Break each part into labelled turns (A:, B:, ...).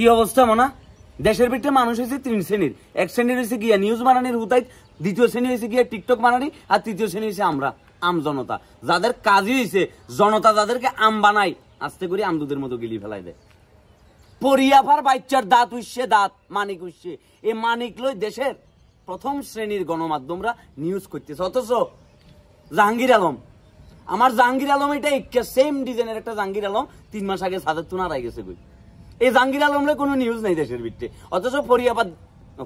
A: কি অবস্থা মনা দেশের ভিতরে মানুষ হয়েছে তিন শ্রেণীর এক শ্রেণীর হয়েছে গিয়া নিউজ বানানির হুতাই দ্বিতীয় শ্রেণী হয়েছে গিয়া টিকটক বানানি আর তৃতীয় শ্রেণী হয়েছে আমরা আম জনতা যাদের কাজই হয়েছে জনতা যাদেরকে আম বানাই আস্তে করে আমদুদের মতো গিলি ফেলাই দেয় পরিয়াফার বাচ্চার দাঁত উইসে দাঁত মানিক উইসে এই মানিক লই দেশের প্রথম শ্রেণীর গণমাধ্যমরা নিউজ করতেছে অথচ জাহাঙ্গীর আলম আমার জাহাঙ্গীর আলম এটা সেম ডিজাইনের একটা জাহাঙ্গীর আলম তিন মাস আগে সাদের তুনার আই গেছে গই এই জাহাঙ্গীর আলমের কোনো নিউজ নাই দেশের ভিত্তে অথচ ফরিয়াবাদ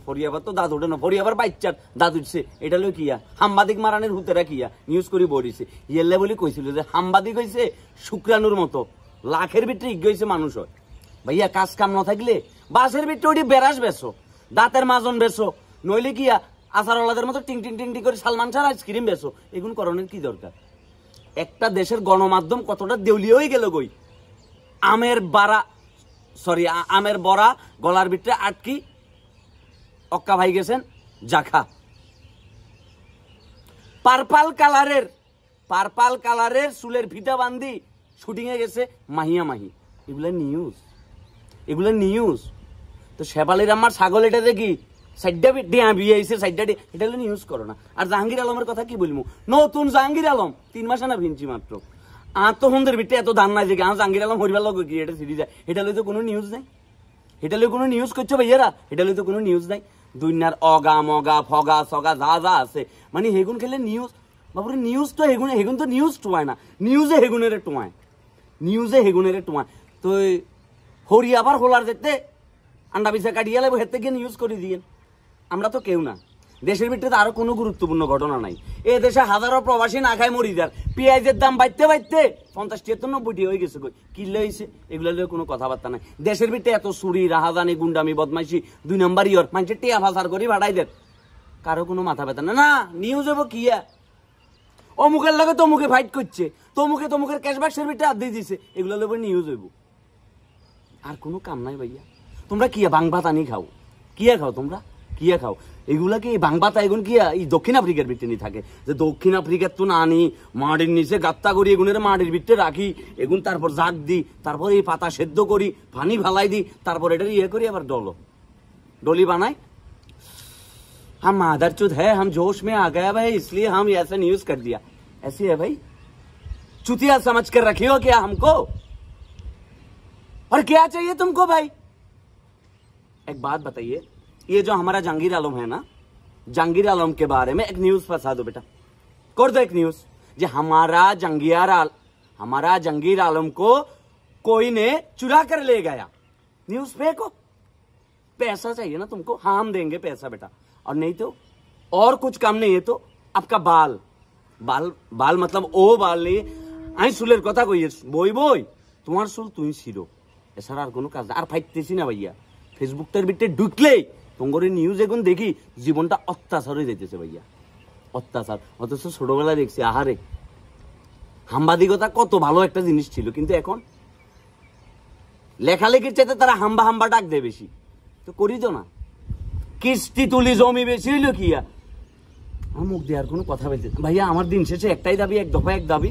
A: ফরিয়াবার তো দাদু ওঠে না ফরিয়াবার বাচ্চার দাদু উঠছে এটা লো কিয়া সাংবাদিক মারানের হুতেরা কিয়া নিউজ করি বড়িছে ইয়েলে বলে কইছিল যে সাংবাদিক হয়েছে শুক্রাণুর মতো লাখের ভিতরে ইজ্ঞ হয়েছে মানুষ হয় ভাইয়া কাজ কাম না থাকলে বাসের ভিতরে ওটি বেড়াস বেছো দাঁতের মাজন বেছো নইলে কিয়া আসারওয়ালাদের মতো টিং টিং টিং টিং করে সালমান শাহ আইসক্রিম বেছো এগুন করণের কি দরকার একটা দেশের গণমাধ্যম কতটা দেউলিয়া হয়ে গেল গই আমের বাড়া সরি আমের বড়া গলার ভিতরে আটকি অক্কা ভাই গেছেন জাখা পার্পাল কালারের পার্পাল কালারের চুলের ফিতা বান্ধি শুটিংয়ে গেছে মাহিয়া মাহি এগুলো নিউজ এগুলো নিউজ তো শেবালির আমার ছাগল এটা দেখি সাইডটা ডিয়া বিয়ে আইসে সাইডটা এটা নিউজ করো না আর জাহাঙ্গীর আলমের কথা কি বলবো নতুন জাহাঙ্গীর আলম তিন মাস না ভিনছি মাত্র আর তো হোমদের ভিতরে এত ধান নাই যে গান জাঙ্গির আলম হরিবার লগ কি এটা সিরিজ এটা লই তো কোনো নিউজ নাই এটা লই কোনো নিউজ করছো ভাইয়ারা এটা লই তো কোনো নিউজ নাই দুনিয়ার অগা মগা ফগা সগা যা যা আছে মানে হেগুন খেলে নিউজ বাবুরে নিউজ তো হেগুন হেগুন তো নিউজ টোয়ায় না নিউজে হেগুনের টোয়ায় নিউজে হেগুনের টোয়ায় তো হরি আবার হোলার যেতে আন্ডা পিসা কাটিয়ে লাগবে হেতে গিয়ে নিউজ করে দিয়ে আমরা তো কেউ না দেশের ভিতরে আরো কোনো গুরুত্বপূর্ণ ঘটনা নাই এ দেশে হাজারো প্রবাসী না খায় মরি যার পেঁয়াজের দাম বাড়তে বাড়তে পঞ্চাশ তিয়াত্তরনব্বইটি হয়ে গেছে কই কিনলে হয়েছে এগুলো নিয়ে কোনো কথাবার্তা নাই দেশের ভিতরে এত চুরি রাহাজানি গুন্ডামি বদমাইশি দুই নম্বর ইয়র মানুষের টিয়া ফাঁসার করি ভাড়াই দেন কারো কোনো মাথা ব্যথা না না নিউজ হবো কিয়া অমুকের লাগে তমুকে ফাইট করছে তমুকে তমুকের ক্যাশব্যাক সার্ভিসটা আর দিয়ে দিয়েছে এগুলো লোক নিউজ হইব আর কোনো কাম নাই ভাইয়া তোমরা কিয়া বাংভাত আনি খাও কিয়া খাও তোমরা কিয়া খাও এগুলা কি বাংবাতা এগুন কিয়া এই দক্ষিণ আফ্রিকার ভিত্তি থাকে যে দক্ষিণ আফ্রিকার তো না আনি মাটির নিচে গাত্তা করি এগুনের মাটির ভিত্তে রাখি এগুন তারপর জাগ দিই তারপর এই পাতা সেদ্ধ করি পানি ফালাই দিই তারপর এটা ইয়ে করি আবার ডলো ডলি বানাই हम माधर चुद है हम जोश में आ गया भाई इसलिए हम ऐसा न्यूज कर दिया ऐसी है भाई चुतिया समझ कर रखी हो क्या हमको और क्या चाहिए तुमको भाई एक बात बताइए ये जो हमारा जहांगीर आलम है ना जहांगीर आलम के बारे में एक न्यूज फंसा दो बेटा कर दो एक न्यूज जो हमारा जंगियार आल हमारा जंगीर आलम को कोई ने चुरा कर ले गया न्यूज फेंको पैसा चाहिए ना तुमको हाँ हम देंगे पैसा बेटा और नहीं तो और कुछ काम नहीं है तो आपका बाल बाल बाल मतलब ओ बाल नहीं আমি চুলের কথা बोई बोई বই তোমার চুল তুমি ছিল এছাড়া আর কোনো কাজ আর ফাইতেছি না ভাইয়া তোমার নিউজ এখন দেখি জীবনটা অত্যাচার হয়ে যেতেছে ভাইয়া অত্যাচার অথচ ছোটবেলায় দেখছি আহারে হাম্বাদিকতা কত ভালো একটা জিনিস ছিল কিন্তু এখন লেখালেখির চাইতে তারা হাম্বা হাম্বা ডাক দেয় বেশি তো করিত না কিস্তি তুলি জমি বেশি হইল কি মুখ দেওয়ার কোনো কথা বলতে ভাইয়া আমার দিন শেষে একটাই দাবি এক দফা এক দাবি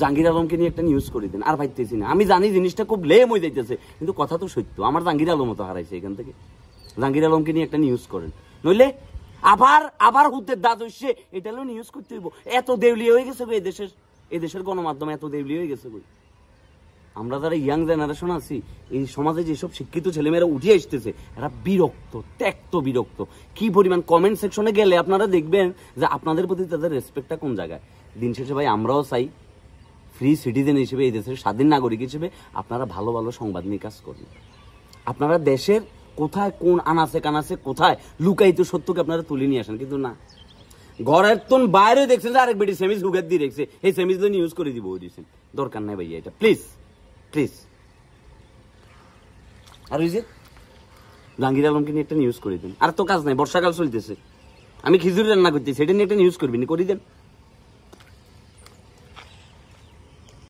A: জাঙ্গির আলমকে নিয়ে একটা নিউজ করে দেন আর ভাবতেছি না আমি জানি জিনিসটা খুব লেম হয়ে যাইতেছে কিন্তু কথা তো সত্য আমার জাঙ্গির আলম তো হারাইছে এখান থেকে জাহাঙ্গীর আলমকে নিয়ে একটা নিউজ করেন নইলে আবার আবার হুদ্দের দাঁত হইসে এটা নিউজ করতে হইব এত দেউলি হয়ে গেছে এই দেশের এই দেশের গণমাধ্যম এত দেউলি হয়ে গেছে বই আমরা যারা ইয়াং জেনারেশন আছি এই সমাজে যেসব শিক্ষিত ছেলেমেয়েরা উঠে আসতেছে এরা বিরক্ত ত্যক্ত বিরক্ত কি পরিমাণ কমেন্ট সেকশনে গেলে আপনারা দেখবেন যে আপনাদের প্রতি তাদের রেসপেক্টটা কোন জায়গায় দিন শেষে ভাই আমরাও চাই ফ্রি সিটিজেন হিসেবে এই দেশের স্বাধীন নাগরিক হিসেবে আপনারা ভালো ভালো সংবাদ নিয়ে কাজ করবেন আপনারা দেশের কোথায় কোন আনাছে কানাছে কোথায় তো সত্যকে আপনারা তুলে নিয়ে আসেন কিন্তু না ঘরের তোন বাইরে দেখছেন যে আরেক বেটি সেমিজ হুগার দিয়ে দেখছে এই সেমিজ লোন ইউজ করে দিব দিয়েছেন দরকার নাই ভাইয়া এটা প্লিজ প্লিজ আর ওই যে জাহাঙ্গীর আলমকে নিয়ে একটা নিউজ করে দিন আর তো কাজ নাই বর্ষাকাল চলতেছে আমি খিচুড়ি রান্না করতেছি সেটা নিয়ে একটা নিউজ করবেন করে দেন